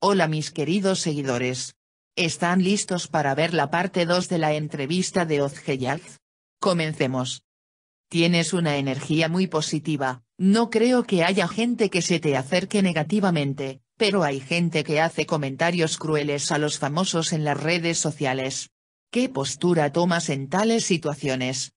Hola mis queridos seguidores. ¿Están listos para ver la parte 2 de la entrevista de Ozgeyaz? Comencemos. Tienes una energía muy positiva, no creo que haya gente que se te acerque negativamente, pero hay gente que hace comentarios crueles a los famosos en las redes sociales. ¿Qué postura tomas en tales situaciones?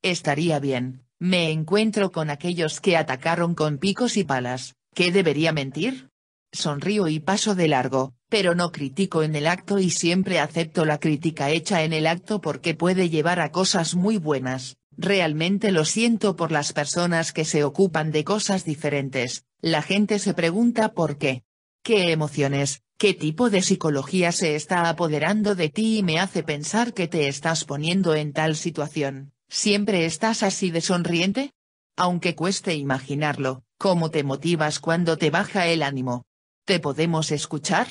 Estaría bien, me encuentro con aquellos que atacaron con picos y palas, ¿qué debería mentir? sonrío y paso de largo, pero no critico en el acto y siempre acepto la crítica hecha en el acto porque puede llevar a cosas muy buenas. Realmente lo siento por las personas que se ocupan de cosas diferentes, la gente se pregunta por qué. ¿Qué emociones, qué tipo de psicología se está apoderando de ti y me hace pensar que te estás poniendo en tal situación? ¿Siempre estás así de sonriente? Aunque cueste imaginarlo, ¿cómo te motivas cuando te baja el ánimo? ¿Te podemos escuchar?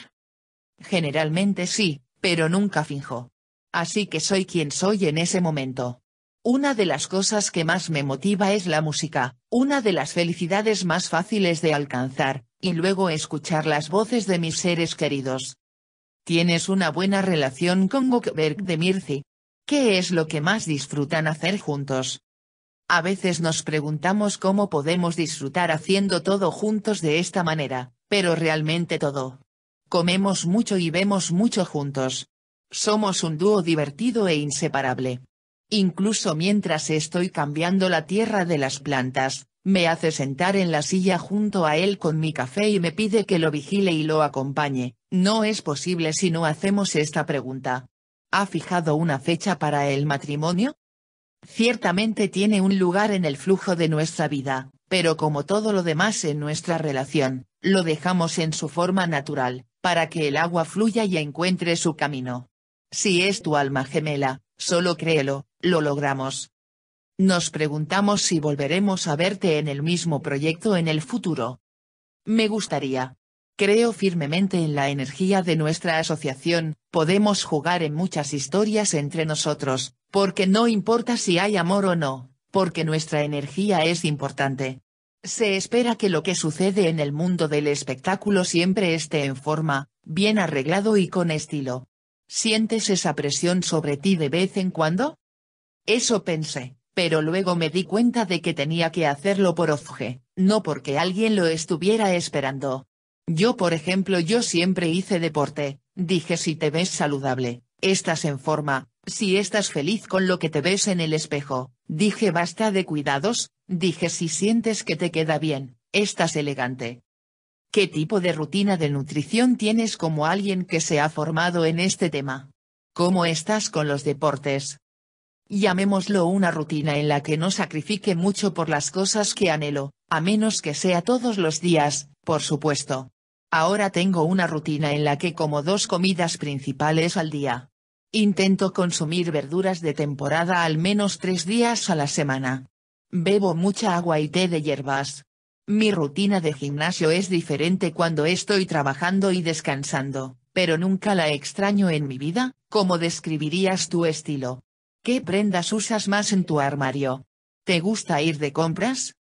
Generalmente sí, pero nunca finjo. Así que soy quien soy en ese momento. Una de las cosas que más me motiva es la música, una de las felicidades más fáciles de alcanzar, y luego escuchar las voces de mis seres queridos. Tienes una buena relación con Gokberg de Mirzi? ¿Qué es lo que más disfrutan hacer juntos? A veces nos preguntamos cómo podemos disfrutar haciendo todo juntos de esta manera, pero realmente todo. Comemos mucho y vemos mucho juntos. Somos un dúo divertido e inseparable. Incluso mientras estoy cambiando la tierra de las plantas, me hace sentar en la silla junto a él con mi café y me pide que lo vigile y lo acompañe, no es posible si no hacemos esta pregunta. ¿Ha fijado una fecha para el matrimonio? Ciertamente tiene un lugar en el flujo de nuestra vida, pero como todo lo demás en nuestra relación, lo dejamos en su forma natural, para que el agua fluya y encuentre su camino. Si es tu alma gemela, solo créelo, lo logramos. Nos preguntamos si volveremos a verte en el mismo proyecto en el futuro. Me gustaría. Creo firmemente en la energía de nuestra asociación, podemos jugar en muchas historias entre nosotros, porque no importa si hay amor o no, porque nuestra energía es importante. Se espera que lo que sucede en el mundo del espectáculo siempre esté en forma, bien arreglado y con estilo. ¿Sientes esa presión sobre ti de vez en cuando? Eso pensé, pero luego me di cuenta de que tenía que hacerlo por Ofge, no porque alguien lo estuviera esperando. Yo por ejemplo yo siempre hice deporte, dije si te ves saludable, Estás en forma, si estás feliz con lo que te ves en el espejo, dije basta de cuidados, dije si sientes que te queda bien, estás elegante. ¿Qué tipo de rutina de nutrición tienes como alguien que se ha formado en este tema? ¿Cómo estás con los deportes? Llamémoslo una rutina en la que no sacrifique mucho por las cosas que anhelo, a menos que sea todos los días, por supuesto. Ahora tengo una rutina en la que como dos comidas principales al día, Intento consumir verduras de temporada al menos tres días a la semana. Bebo mucha agua y té de hierbas. Mi rutina de gimnasio es diferente cuando estoy trabajando y descansando, pero nunca la extraño en mi vida, ¿cómo describirías tu estilo? ¿Qué prendas usas más en tu armario? ¿Te gusta ir de compras?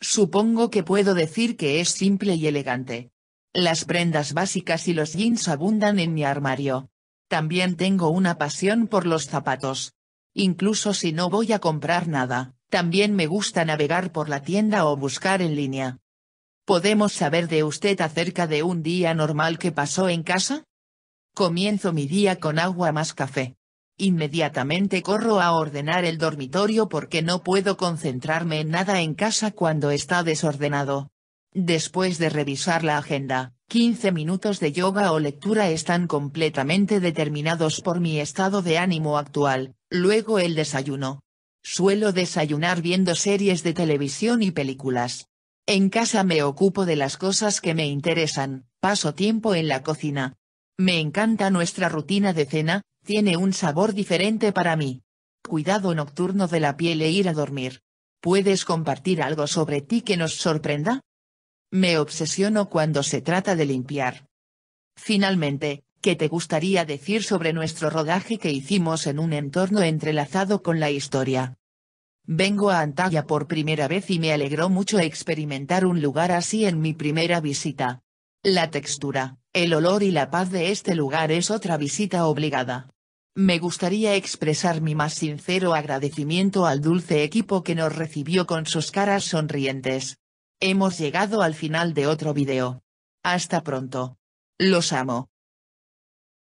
Supongo que puedo decir que es simple y elegante. Las prendas básicas y los jeans abundan en mi armario, también tengo una pasión por los zapatos. Incluso si no voy a comprar nada, también me gusta navegar por la tienda o buscar en línea. ¿Podemos saber de usted acerca de un día normal que pasó en casa? Comienzo mi día con agua más café. Inmediatamente corro a ordenar el dormitorio porque no puedo concentrarme en nada en casa cuando está desordenado. Después de revisar la agenda, 15 minutos de yoga o lectura están completamente determinados por mi estado de ánimo actual, luego el desayuno. Suelo desayunar viendo series de televisión y películas. En casa me ocupo de las cosas que me interesan, paso tiempo en la cocina. Me encanta nuestra rutina de cena, tiene un sabor diferente para mí. Cuidado nocturno de la piel e ir a dormir. ¿Puedes compartir algo sobre ti que nos sorprenda? Me obsesiono cuando se trata de limpiar. Finalmente, ¿qué te gustaría decir sobre nuestro rodaje que hicimos en un entorno entrelazado con la historia? Vengo a Antalya por primera vez y me alegró mucho experimentar un lugar así en mi primera visita. La textura, el olor y la paz de este lugar es otra visita obligada. Me gustaría expresar mi más sincero agradecimiento al dulce equipo que nos recibió con sus caras sonrientes, Hemos llegado al final de otro video. Hasta pronto. Los amo.